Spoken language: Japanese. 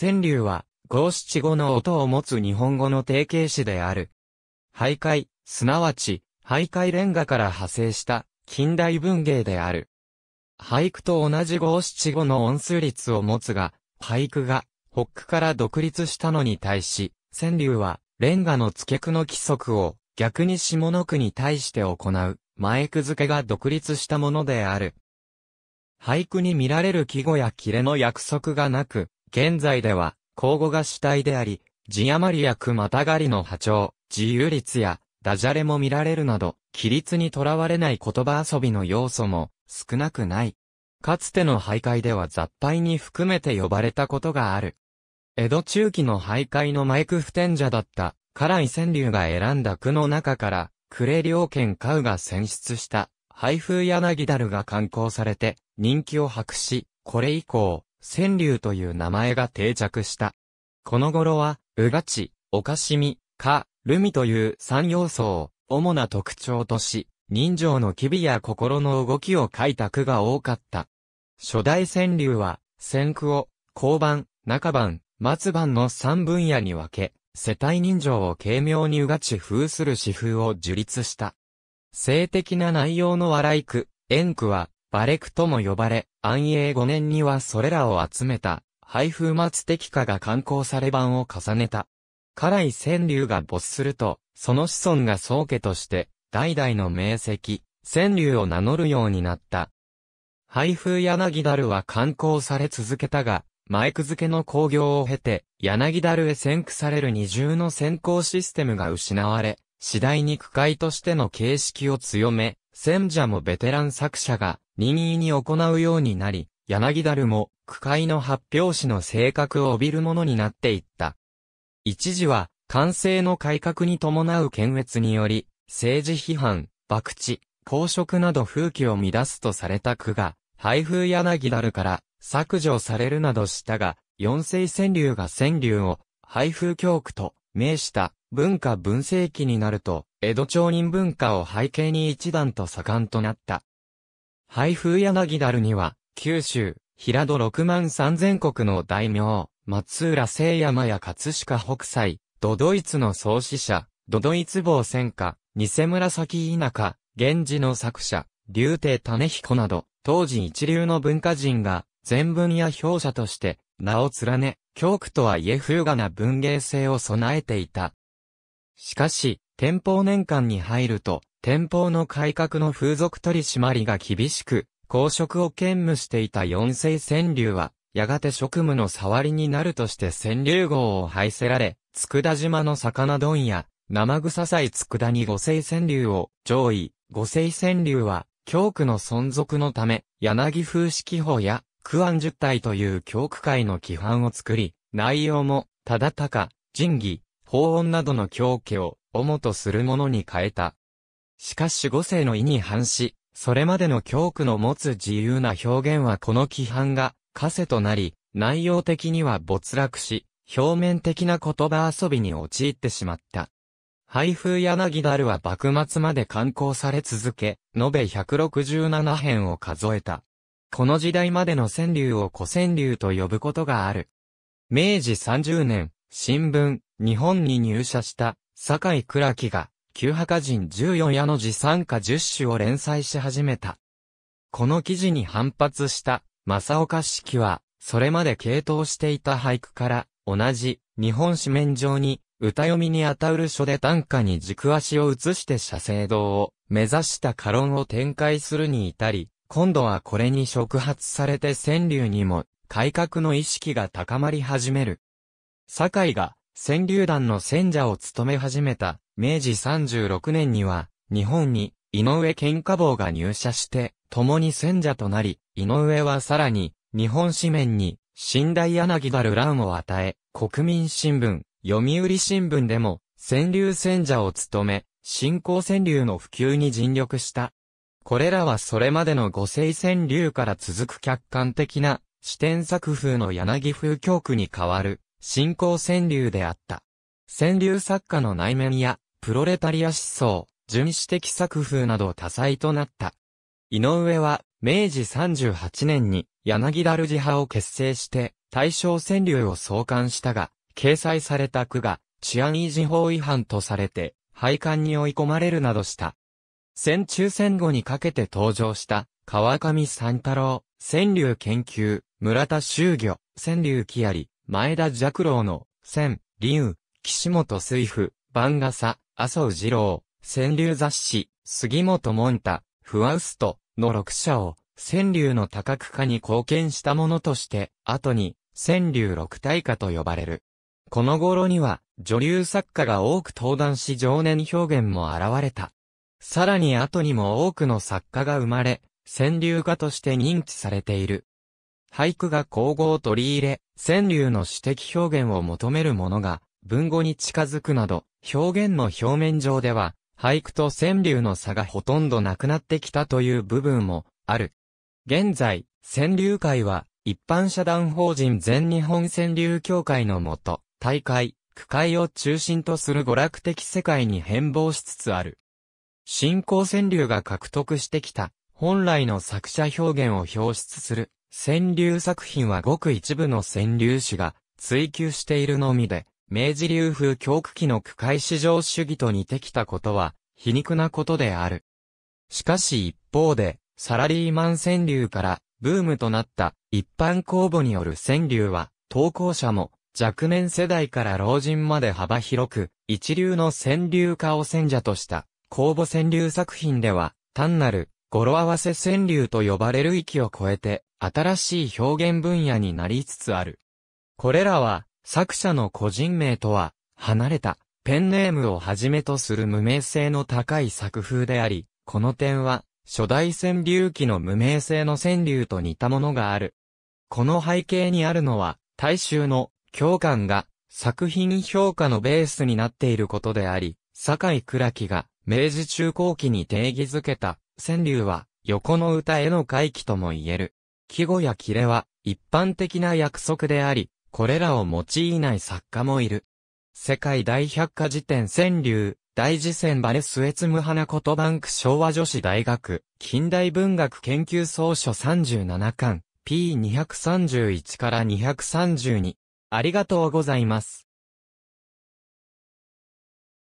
川柳は、五七五の音を持つ日本語の定型詞である。徘徊、すなわち、徘徊レンガから派生した近代文芸である。俳句と同じ五七五の音数率を持つが、俳句が北句から独立したのに対し、川柳はレンガの付け句の規則を逆に下の句に対して行う前句付けが独立したものである。俳句に見られる季語や切れの約束がなく、現在では、口語が主体であり、字余りや句またがりの波長、自由律や、ダジャレも見られるなど、規律にとらわれない言葉遊びの要素も少なくない。かつての徘徊では雑敗に含めて呼ばれたことがある。江戸中期の徘徊のマイク不転者だった、家来川柳が選んだ句の中から、呉良県家が選出した、配風柳樽が刊行されて、人気を博し、これ以降、川柳という名前が定着した。この頃は、うがち、おかしみ、か、るみという三要素を主な特徴とし、人情の機微や心の動きを書いた句が多かった。初代川柳は、先句を、後番、中番、末番の三分野に分け、世帯人情を軽妙にうがち風する詩風を樹立した。性的な内容の笑い句、縁句は、バレクとも呼ばれ、安永5年にはそれらを集めた、配布末的家が刊行され版を重ねた。辛い川柳が没すると、その子孫が宗家として、代々の名跡、川柳を名乗るようになった。配布柳樽は刊行され続けたが、前付けの工業を経て、柳樽へ先駆される二重の先行システムが失われ、次第に区会としての形式を強め、戦者もベテラン作者が任意に行うようになり、柳樽も区会の発表誌の性格を帯びるものになっていった。一時は、完成の改革に伴う検閲により、政治批判、博打、公職など風紀を乱すとされた区が、配布柳樽から削除されるなどしたが、四世川柳が川柳を、配布教区と、名した文化文政期になると、江戸町人文化を背景に一段と盛んとなった。配風柳樽には、九州、平戸六万三千国の大名、松浦聖山や葛飾北斎、ドドイツの創始者、ドドイツ坊戦火、偽紫田舎、源氏の作者、竜帝種彦など、当時一流の文化人が、全文や表者として、名を連ね、教区とはいえ風雅な文芸性を備えていた。しかし、天保年間に入ると、天保の改革の風俗取り締まりが厳しく、公職を兼務していた四世川柳は、やがて職務の触りになるとして川柳号を廃せられ、佃島の魚丼や、生臭さい佃に五世川柳を、上位、五世川柳は、教区の存続のため、柳風式法や、区安十体という教区会の規範を作り、内容も、忠高、仁義、法音などの教家を、主とするものに変えた。しかし五世の意に反し、それまでの教区の持つ自由な表現はこの規範が、枷となり、内容的には没落し、表面的な言葉遊びに陥ってしまった。配布柳樽は幕末まで刊行され続け、延べ167編を数えた。この時代までの川柳を古川柳と呼ぶことがある。明治30年、新聞、日本に入社した坂井倉木が、旧墓人14夜の字参加10首を連載し始めた。この記事に反発した、正岡式は、それまで傾倒していた俳句から、同じ、日本紙面上に、歌読みにあたうる書で短歌に軸足を移して写生堂を目指した過論を展開するに至り、今度はこれに触発されて川柳にも改革の意識が高まり始める。堺が川柳団の選者を務め始めた、明治36年には、日本に、井上健家坊が入社して、共に選者となり、井上はさらに、日本紙面に、新大柳だる乱を与え、国民新聞、読売新聞でも、川柳選者を務め、新興川柳の普及に尽力した。これらはそれまでの五世川柳から続く客観的な、視点作風の柳風教区に変わる。信仰川柳であった。川柳作家の内面や、プロレタリア思想、純子的作風など多彩となった。井上は、明治38年に、柳田るじ派を結成して、大正川柳を創刊したが、掲載された句が、治安維持法違反とされて、廃刊に追い込まれるなどした。戦中戦後にかけて登場した、川上三太郎、川柳研究、村田修魚、川柳木あり、前田寂郎の、千、竜、岸本水夫、番笠、麻生二郎、川柳雑誌、杉本門太、フワウストの六社を、川柳の多角化に貢献したものとして、後に、川柳六大化と呼ばれる。この頃には、女流作家が多く登壇し情念表現も現れた。さらに後にも多くの作家が生まれ、川柳家として認知されている。俳句が皇后取り入れ、川柳の詩的表現を求めるものが文語に近づくなど、表現の表面上では、俳句と川柳の差がほとんどなくなってきたという部分もある。現在、川柳会は、一般社団法人全日本川柳協会のもと、大会、区会を中心とする娯楽的世界に変貌しつつある。新興川柳が獲得してきた、本来の作者表現を表出する川柳作品はごく一部の川柳詩が追求しているのみで、明治流風教区期の区会市場主義と似てきたことは、皮肉なことである。しかし一方で、サラリーマン川柳からブームとなった一般公募による川柳は、投稿者も若年世代から老人まで幅広く、一流の川柳家を選者とした、公募川柳作品では、単なる語呂合わせ川柳と呼ばれる域を超えて、新しい表現分野になりつつある。これらは、作者の個人名とは、離れた、ペンネームをはじめとする無名性の高い作風であり、この点は、初代川柳期の無名性の川柳と似たものがある。この背景にあるのは、大衆の共感が作品評価のベースになっていることであり、坂井倉木が明治中後期に定義づけた川柳は、横の歌への回帰とも言える。季語や切れは、一般的な約束であり、これらを用いない作家もいる。世界大百科事典川柳、大事戦バレスエツム花言葉く昭和女子大学、近代文学研究総書37巻、P231 から232。ありがとうございます。